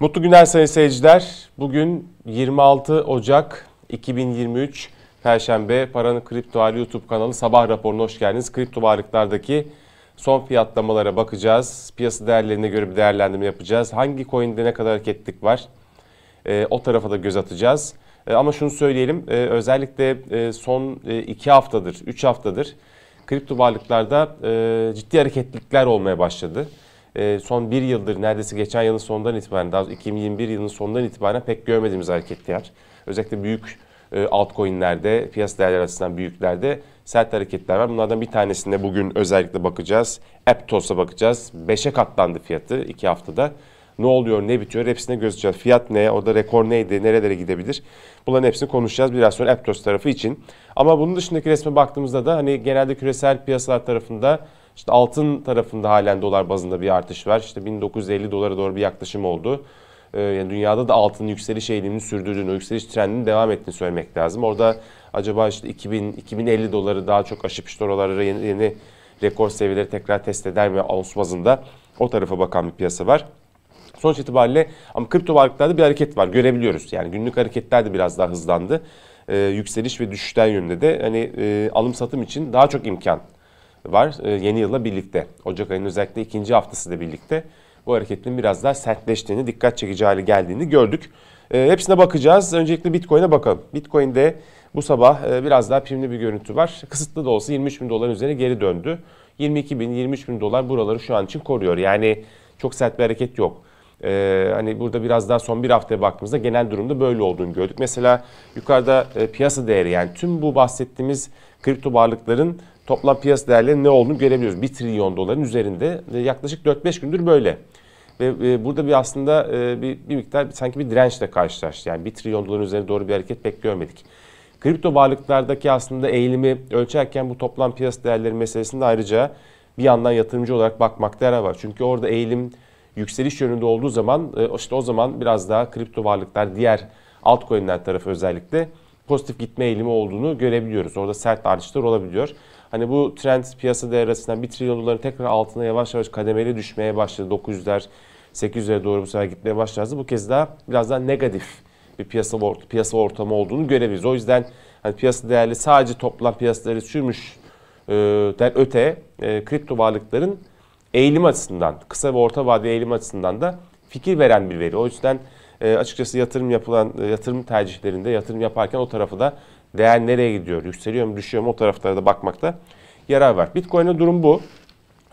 Mutlu günler sayın seyirciler. Bugün 26 Ocak 2023 Perşembe Paranın Kripto Hali YouTube kanalı sabah raporuna hoş geldiniz. Kripto varlıklardaki son fiyatlamalara bakacağız. Piyasa değerlerine göre bir değerlendirme yapacağız. Hangi coin'de ne kadar hareketlik var? E, o tarafa da göz atacağız. E, ama şunu söyleyelim. E, özellikle e, son 2 e, haftadır, 3 haftadır kripto varlıklarda e, ciddi hareketlikler olmaya başladı. Ee, son bir yıldır neredeyse geçen yılın sonundan itibaren daha 2021 yılının sonundan itibaren pek görmediğimiz hareketler. Özellikle büyük e, altcoin'lerde, piyasa değerleri açısından büyüklerde sert hareketler var. Bunlardan bir tanesinde bugün özellikle bakacağız. Aptos'a bakacağız. 5'e katlandı fiyatı 2 haftada. Ne oluyor, ne bitiyor hepsine göz açacağız. Fiyat ne, orada rekor neydi, nerelere gidebilir? Bunların hepsini konuşacağız biraz sonra Aptos tarafı için. Ama bunun dışındaki resme baktığımızda da hani genelde küresel piyasalar tarafında işte altın tarafında halen dolar bazında bir artış var. İşte 1950 dolara doğru bir yaklaşım oldu. Ee, yani dünyada da altının yükseliş eğilimini sürdürdüğünü, yükseliş trendinin devam ettiğini söylemek lazım. Orada acaba işte 2000, 2050 doları daha çok aşıp işte oralara yeni, yeni rekor seviyeleri tekrar test eder mi Ağustos bazında? O tarafa bakan bir piyasa var. Sonuç itibariyle ama kripto varlıklarda bir hareket var görebiliyoruz. Yani günlük hareketler de biraz daha hızlandı. Ee, yükseliş ve düşüşler yönünde de hani e, alım satım için daha çok imkan var e, yeni yılla birlikte. Ocak ayının özellikle ikinci haftası da birlikte bu hareketin biraz daha sertleştiğini, dikkat çekici hale geldiğini gördük. E, hepsine bakacağız. Öncelikle Bitcoin'e bakalım. Bitcoin'de bu sabah e, biraz daha primli bir görüntü var. Kısıtlı da olsa 23 bin doların üzerine geri döndü. 22 bin, 23 bin dolar buraları şu an için koruyor. Yani çok sert bir hareket yok. Ee, hani burada biraz daha son bir haftaya baktığımızda genel durumda böyle olduğunu gördük. Mesela yukarıda e, piyasa değeri yani tüm bu bahsettiğimiz kripto varlıkların toplam piyasa değerlerinin ne olduğunu görebiliyoruz. 1 trilyon doların üzerinde ve yaklaşık 4-5 gündür böyle. Ve e, burada bir aslında e, bir, bir miktar sanki bir dirençle karşılaştı. Yani 1 trilyon doların üzerine doğru bir hareket pek görmedik. Kripto varlıklardaki aslında eğilimi ölçerken bu toplam piyasa değerleri meselesinde ayrıca bir yandan yatırımcı olarak bakmakta yarar var. Çünkü orada eğilim yükseliş yönünde olduğu zaman e, işte o zaman biraz daha kripto varlıklar diğer altcoin'ler tarafı özellikle pozitif gitme eğilimi olduğunu görebiliyoruz. Orada sert artışlar olabiliyor. Hani bu trend piyasa değerlisinden 1 trilyon doların tekrar altına yavaş yavaş kademeli düşmeye başladı. 900'ler 800'lere doğru bu sefer gitmeye başlarsa bu kez daha biraz daha negatif bir piyasa, piyasa ortamı olduğunu görebiliriz. O yüzden hani piyasa değerli sadece toplam piyasaları değerli sürmüş e, der öte e, kripto varlıkların eğilim açısından kısa ve orta vade eğilim açısından da fikir veren bir veri. O yüzden e, açıkçası yatırım yapılan e, yatırım tercihlerinde yatırım yaparken o tarafı da Değer nereye gidiyor? Yükseliyor mu, düşüyor mu? O taraflara da bakmakta yarar var. Bitcoin'e durum bu.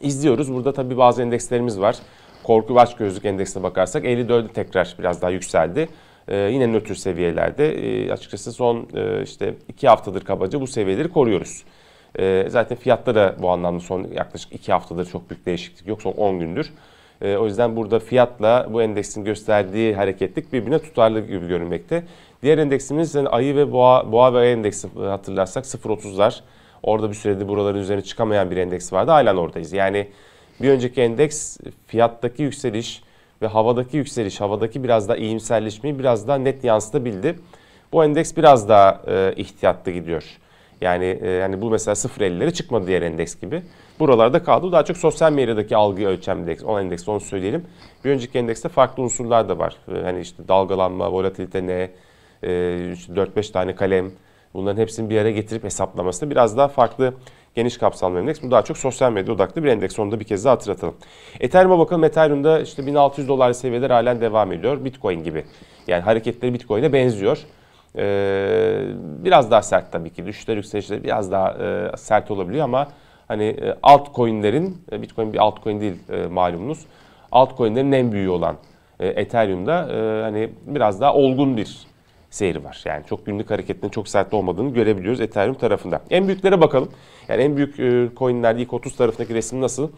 İzliyoruz. Burada tabii bazı endekslerimiz var. Korku ve açgözlük endeksine bakarsak 54'e tekrar biraz daha yükseldi. Ee, yine nötr seviyelerde. Ee, açıkçası son e, işte iki haftadır kabaca bu seviyeleri koruyoruz. Ee, zaten fiyatta da bu anlamda son yaklaşık iki haftadır çok büyük değişiklik yok. Son 10 gündür e, o yüzden burada fiyatla bu endeksin gösterdiği hareketlik birbirine tutarlı gibi görünmekte. Diğer endeksimiz yani ayı ve boğa, boğa ve ayı endeksi hatırlarsak 0.30'lar. Orada bir süredir buraların üzerine çıkamayan bir endeks vardı. Halen oradayız. Yani bir önceki endeks fiyattaki yükseliş ve havadaki yükseliş, havadaki biraz daha iyimserleşmeyi biraz daha net yansıtabildi. Bu endeks biraz daha e, ihtiyatlı gidiyor. Yani yani e, bu mesela 0.50'lere çıkmadı diğer endeks gibi. Buralarda kaldı. Daha çok sosyal medyadaki algı ölçen endeks, on endeks onu söyleyelim. Bir önceki endekste farklı unsurlar da var. E, hani işte dalgalanma, volatilite ne, e, 4-5 tane kalem. Bunların hepsini bir araya getirip hesaplaması da biraz daha farklı geniş kapsamlı endeks. Bu daha çok sosyal medya odaklı bir endeks. Onu da bir kez daha hatırlatalım. Ethereum'a bakalım. Ethereum'da işte 1600 dolar seviyeler halen devam ediyor. Bitcoin gibi. Yani hareketleri Bitcoin'e benziyor. Ee, biraz daha sert tabii ki. Düşüşler yükselişler biraz daha e, sert olabiliyor ama hani alt e, altcoin'lerin, e, Bitcoin bir alt altcoin değil malumunuz. Altcoin'lerin en büyüğü olan Ethereum'da hani biraz daha olgun bir seyri var. Yani çok günlük hareketinin çok sert olmadığını görebiliyoruz Ethereum tarafında. En büyüklere bakalım. Yani en büyük coinlerde ilk 30 tarafındaki resim nasıl?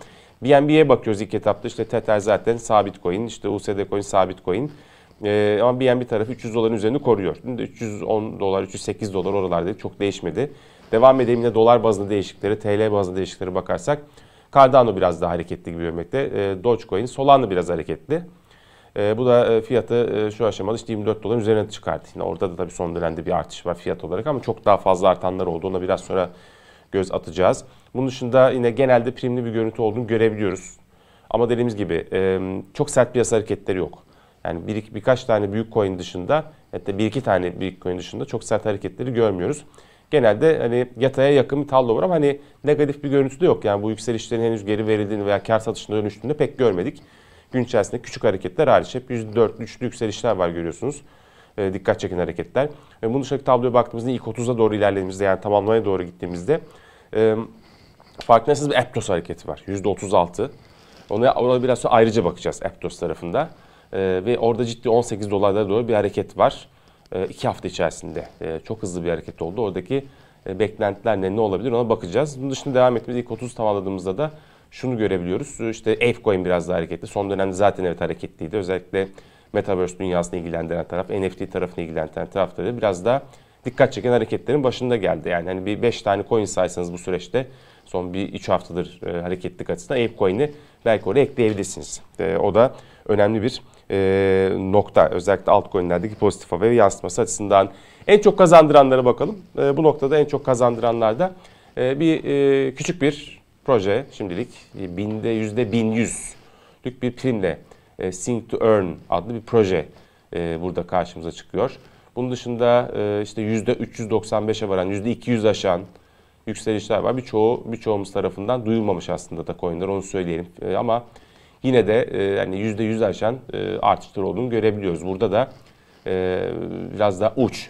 BNB'ye bakıyoruz ilk etapta. işte Tether zaten sabit coin, işte USD coin sabit coin. E, ama BNB tarafı 300 doların üzerinde koruyor. Dün de 310 dolar, 308 dolar oralarda Çok değişmedi. Devam edelim yine dolar bazında değişikleri, TL bazında değişikleri bakarsak Cardano biraz daha hareketli gibi görmekte. E, ee, Dogecoin, Solana biraz hareketli. E, bu da e, fiyatı e, şu aşamada işte 24 doların üzerine çıkardı. Yine orada da tabii son dönemde bir artış var fiyat olarak ama çok daha fazla artanlar oldu. Ona biraz sonra göz atacağız. Bunun dışında yine genelde primli bir görüntü olduğunu görebiliyoruz. Ama dediğimiz gibi e, çok sert piyasa hareketleri yok. Yani bir, birkaç tane büyük coin dışında hatta bir iki tane büyük coin dışında çok sert hareketleri görmüyoruz. Genelde hani yataya yakın bir tablo var ama hani negatif bir görüntü de yok. Yani bu yükselişlerin henüz geri verildiğini veya kar satışına dönüştüğünü pek görmedik. Gün içerisinde küçük hareketler hariç hep %4-3'lü yükselişler var görüyorsunuz. E, dikkat çeken hareketler. Ve bunun dışındaki tabloya baktığımızda ilk 30'a doğru ilerlediğimizde yani tamamlamaya doğru gittiğimizde e, farkındaysanız bir Aptos hareketi var. %36. Ona, ona biraz sonra ayrıca bakacağız Aptos tarafında. Ee, ve orada ciddi 18 dolarlara doğru bir hareket var. E, iki hafta içerisinde e, çok hızlı bir hareket oldu. Oradaki e, beklentiler ne, ne olabilir ona bakacağız. Bunun dışında devam ettiğimiz ilk 30 tamamladığımızda da şunu görebiliyoruz. İşte Apecoin biraz daha hareketli. Son dönemde zaten evet hareketliydi. Özellikle Metaverse dünyasını ilgilendiren taraf, NFT tarafını ilgilendiren tarafta da biraz daha dikkat çeken hareketlerin başında geldi. Yani hani bir 5 tane coin saysanız bu süreçte son bir 3 haftadır e, hareketlik açısından Apecoin'i belki oraya ekleyebilirsiniz. E, o da önemli bir e, nokta. Özellikle altcoin'lerdeki pozitif havaya yansıması açısından. En çok kazandıranlara bakalım. E, bu noktada en çok kazandıranlarda e, bir e, küçük bir proje şimdilik binde yüzde bin yüzlük bir primle e, Sync to Earn adlı bir proje e, burada karşımıza çıkıyor. Bunun dışında e, işte yüzde 395'e varan, yüzde 200 aşan yükselişler var. Birçoğu birçoğumuz tarafından duyulmamış aslında da coinler onu söyleyelim. E, ama yine de e, yani hani %100 aşan e, artışlar olduğunu görebiliyoruz. Burada da e, biraz daha uç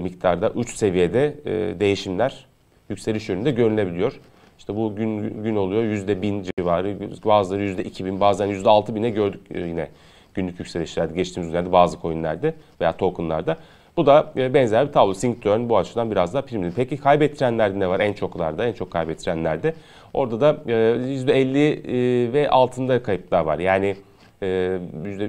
miktarda, uç seviyede değişimler yükseliş yönünde görünebiliyor. İşte bu gün gün oluyor yüzde bin civarı, bazıları yüzde iki bin, bazen yüzde altı bine gördük yine günlük yükselişlerde, geçtiğimiz günlerde bazı coinlerde veya tokenlarda. Bu da e, benzer bir tablo. Sink bu açıdan biraz daha primli. Peki kaybettirenlerde ne var? En çoklarda, en çok kaybettirenlerde. Orada da %50 e, e, ve altında kayıplar var. Yani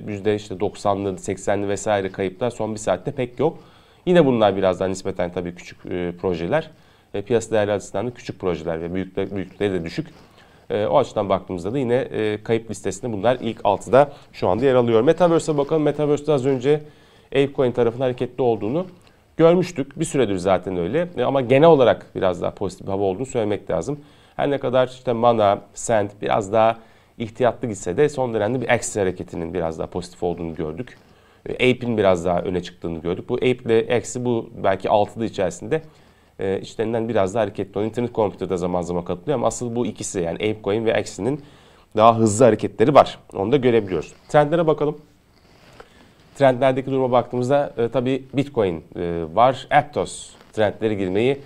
yüzde işte 90'lı, 80'li vesaire kayıplar son bir saatte pek yok. Yine bunlar biraz daha nispeten tabii küçük projeler. Piyasa değerli açısından da küçük projeler ve büyükleri, büyükleri de düşük. O açıdan baktığımızda da yine kayıp listesinde bunlar ilk 6'da şu anda yer alıyor. Metaverse'e bakalım. Metaverse'de az önce ApeCoin tarafının hareketli olduğunu görmüştük. Bir süredir zaten öyle e, ama genel olarak biraz daha pozitif bir hava olduğunu söylemek lazım. Her ne kadar işte Mana, Send biraz daha ihtiyatlı gitse de son dönemde bir X hareketinin biraz daha pozitif olduğunu gördük. E, Ape'in biraz daha öne çıktığını gördük. Bu Ape ile X'i bu belki altılı içerisinde e, içlerinden biraz daha hareketli olan internet kompüterde zaman zaman katılıyor ama asıl bu ikisi yani ApeCoin ve X'inin daha hızlı hareketleri var. Onu da görebiliyoruz. Trendlere bakalım. Trendlerdeki duruma baktığımızda e, tabii Bitcoin e, var. Aptos trendlere girmeyi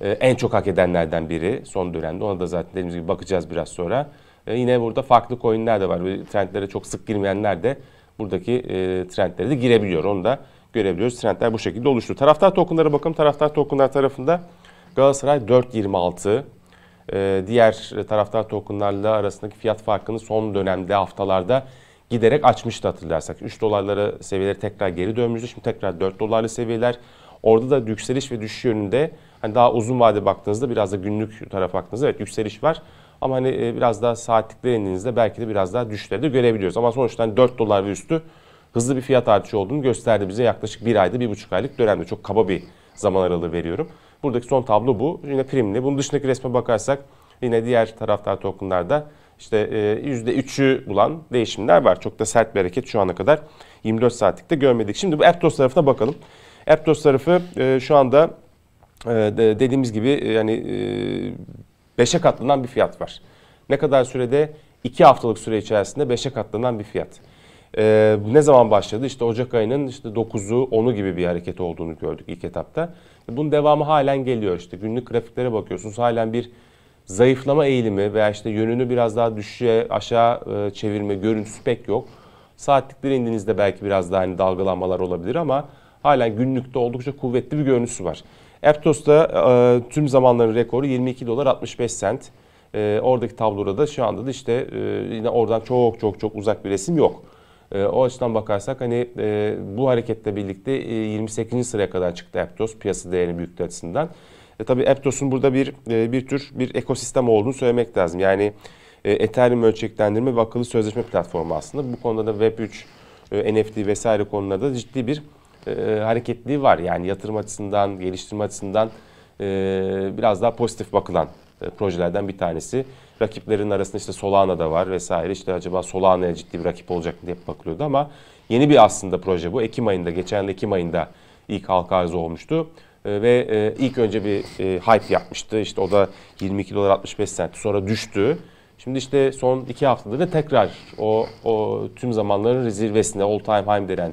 e, en çok hak edenlerden biri son dönemde. Ona da zaten dediğimiz gibi bakacağız biraz sonra. E, yine burada farklı coinler de var. trendlere çok sık girmeyenler de buradaki e, trendlere de girebiliyor. Onu da görebiliyoruz. Trendler bu şekilde oluştu. Taraftar tokenlara bakalım. Taraftar tokenlar tarafında Galatasaray 4.26. E, diğer taraftar tokenlarla arasındaki fiyat farkını son dönemde haftalarda giderek açmıştı hatırlarsak. 3 dolarlara seviyeleri tekrar geri dönmüştü. Şimdi tekrar 4 dolarlı seviyeler. Orada da yükseliş ve düşüş yönünde hani daha uzun vade baktığınızda biraz da günlük taraf baktığınızda evet yükseliş var. Ama hani e, biraz daha saatlikler indiğinizde belki de biraz daha düşüşleri de görebiliyoruz. Ama sonuçta hani 4 dolar ve üstü hızlı bir fiyat artışı olduğunu gösterdi bize yaklaşık bir ayda, bir buçuk aylık dönemde. Çok kaba bir zaman aralığı veriyorum. Buradaki son tablo bu. Yine primli. Bunun dışındaki resme bakarsak yine diğer taraftar tokenlarda işte %3'ü e, bulan değişimler var. Çok da sert bir hareket şu ana kadar 24 saatlikte görmedik. Şimdi bu Aptos tarafına bakalım. Aptos tarafı e, şu anda e, dediğimiz gibi yani 5'e katlanan bir fiyat var. Ne kadar sürede? 2 haftalık süre içerisinde 5'e katlanan bir fiyat. Ee, ne zaman başladı? İşte Ocak ayının işte 9'u 10'u gibi bir hareket olduğunu gördük ilk etapta. Bunun devamı halen geliyor işte. Günlük grafiklere bakıyorsunuz halen bir zayıflama eğilimi veya işte yönünü biraz daha düşüşe aşağı e, çevirme görüntüsü pek yok. Saatlikleri indiğinizde belki biraz daha hani dalgalanmalar olabilir ama halen günlükte oldukça kuvvetli bir görüntüsü var. Aptos'ta e, tüm zamanların rekoru 22 dolar 65 sent e, oradaki tabloda da şu anda da işte e, yine oradan çok çok çok uzak bir resim yok. o açıdan bakarsak hani bu hareketle birlikte 28. sıraya kadar çıktı Aptos piyasa değerini büyüklüğü açısından. E, tabii Aptos'un burada bir e, bir tür bir ekosistem olduğunu söylemek lazım. Yani e, Ethereum ölçeklendirme ve akıllı sözleşme platformu aslında. Bu konuda da Web3, e, NFT vesaire konularda ciddi bir e, hareketliği var. Yani yatırım açısından, geliştirme açısından e, biraz daha pozitif bakılan e, projelerden bir tanesi. Rakiplerin arasında işte Solana da var vesaire. İşte acaba Solana'ya ciddi bir rakip olacak mı diye bakılıyordu ama yeni bir aslında proje bu. Ekim ayında, geçen Ekim ayında ilk halka arz olmuştu. Ee, ve e, ilk önce bir e, hype yapmıştı. İşte o da 22 dolar 65 sent. Sonra düştü. Şimdi işte son iki haftadır da tekrar o, o tüm zamanların zirvesine all time high denen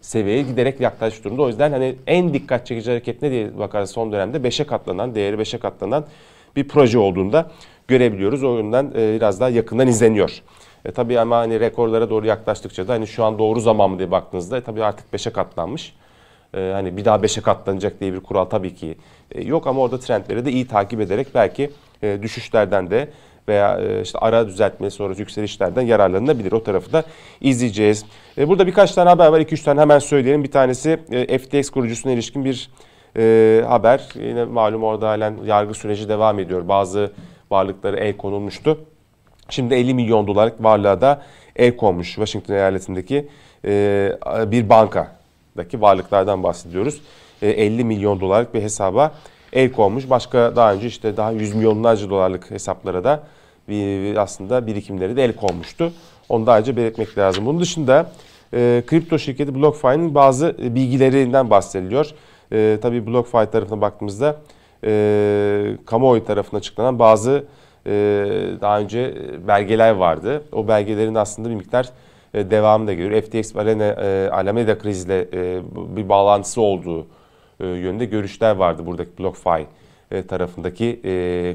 seviyeye giderek yaklaşmış durumda. O yüzden hani en dikkat çekici hareket ne diye bakarız son dönemde 5'e katlanan, değeri 5'e katlanan bir proje olduğunda görebiliyoruz. O yüzden e, biraz daha yakından izleniyor. E, tabii ama hani rekorlara doğru yaklaştıkça da hani şu an doğru zaman mı diye baktığınızda e, tabii artık 5'e katlanmış. Ee, hani bir daha 5'e katlanacak diye bir kural tabii ki e, yok ama orada trendleri de iyi takip ederek belki e, düşüşlerden de veya e, işte ara düzeltme sonrası yükselişlerden yararlanılabilir. O tarafı da izleyeceğiz. E, burada birkaç tane haber var. 2-3 tane hemen söyleyelim. Bir tanesi FTX kurucusuna ilişkin bir haber. Yine malum orada halen yargı süreci devam ediyor. Bazı varlıkları el konulmuştu. Şimdi 50 milyon dolarlık varlığa da el konmuş Washington eyaletindeki bir banka daki varlıklardan bahsediyoruz. 50 e, milyon dolarlık bir hesaba el konmuş. Başka daha önce işte daha yüz milyonlarca dolarlık hesaplara da aslında birikimleri de el konmuştu. Onu da ayrıca belirtmek lazım. Bunun dışında e, kripto şirketi BlockFi'nin bazı e, bilgilerinden bahsediliyor. tabii BlockFi tarafına baktığımızda e, kamuoyu tarafına açıklanan bazı daha önce belgeler vardı. O belgelerin aslında bir miktar e, devamı da geliyor. FTX Arena, e, Alameda krizle e, bir bağlantısı olduğu e, yönde görüşler vardı buradaki BlockFi e, tarafındaki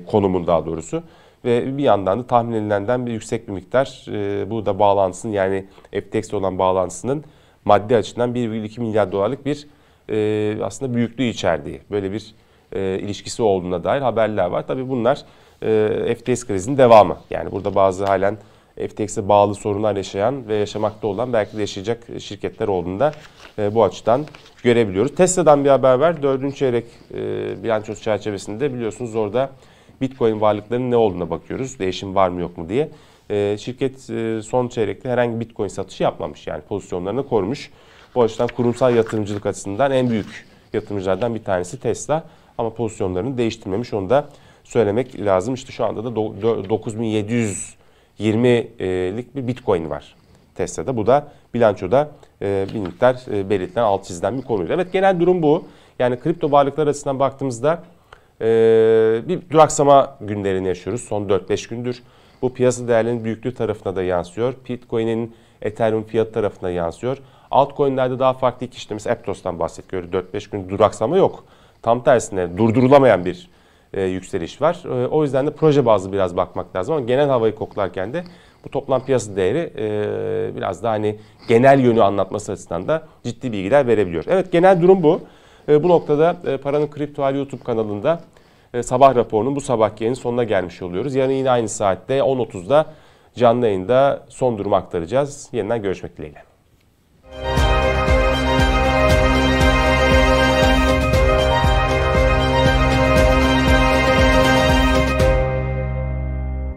konumun daha doğrusu. Ve bir yandan da tahmin edilenden bir yüksek bir miktar e, bu da bağlantısının yani FTX olan bağlantısının maddi açıdan 1,2 milyar dolarlık bir aslında büyüklüğü içerdiği böyle bir ilişkisi olduğuna dair haberler var. Tabii bunlar FTX krizinin devamı. Yani burada bazı halen FTX'e bağlı sorunlar yaşayan ve yaşamakta olan belki de yaşayacak şirketler olduğunu da e, bu açıdan görebiliyoruz. Tesla'dan bir haber var. Dördüncü çeyrek e, bilançosu çerçevesinde biliyorsunuz orada Bitcoin varlıklarının ne olduğuna bakıyoruz. Değişim var mı yok mu diye. E, şirket e, son çeyrekte herhangi Bitcoin satışı yapmamış. Yani pozisyonlarını korumuş. Bu açıdan kurumsal yatırımcılık açısından en büyük yatırımcılardan bir tanesi Tesla. Ama pozisyonlarını değiştirmemiş. Onu da söylemek lazım. İşte şu anda da 9700 20'lik bir bitcoin var Tesla'da. Bu da bilançoda e, bir miktar e, belirtilen alt çizilen bir konuydu. Evet genel durum bu. Yani kripto varlıklar açısından baktığımızda e, bir duraksama günlerini yaşıyoruz son 4-5 gündür. Bu piyasa değerlerinin büyüklüğü tarafına da yansıyor. Bitcoin'in Ethereum fiyat tarafına yansıyor. Altcoin'lerde daha farklı iki işlemiz Aptos'tan bahsediyoruz. 4-5 gün duraksama yok. Tam tersine durdurulamayan bir e, yükseliş var. E, o yüzden de proje bazlı biraz bakmak lazım ama genel havayı koklarken de bu toplam piyasa değeri e, biraz daha hani genel yönü anlatması açısından da ciddi bilgiler verebiliyor. Evet genel durum bu. E, bu noktada e, Paranın Kripto Hali YouTube kanalında e, sabah raporunun bu sabah yayının sonuna gelmiş oluyoruz. Yarın yine aynı saatte 10.30'da canlı yayında son durumu aktaracağız. Yeniden görüşmek dileğiyle.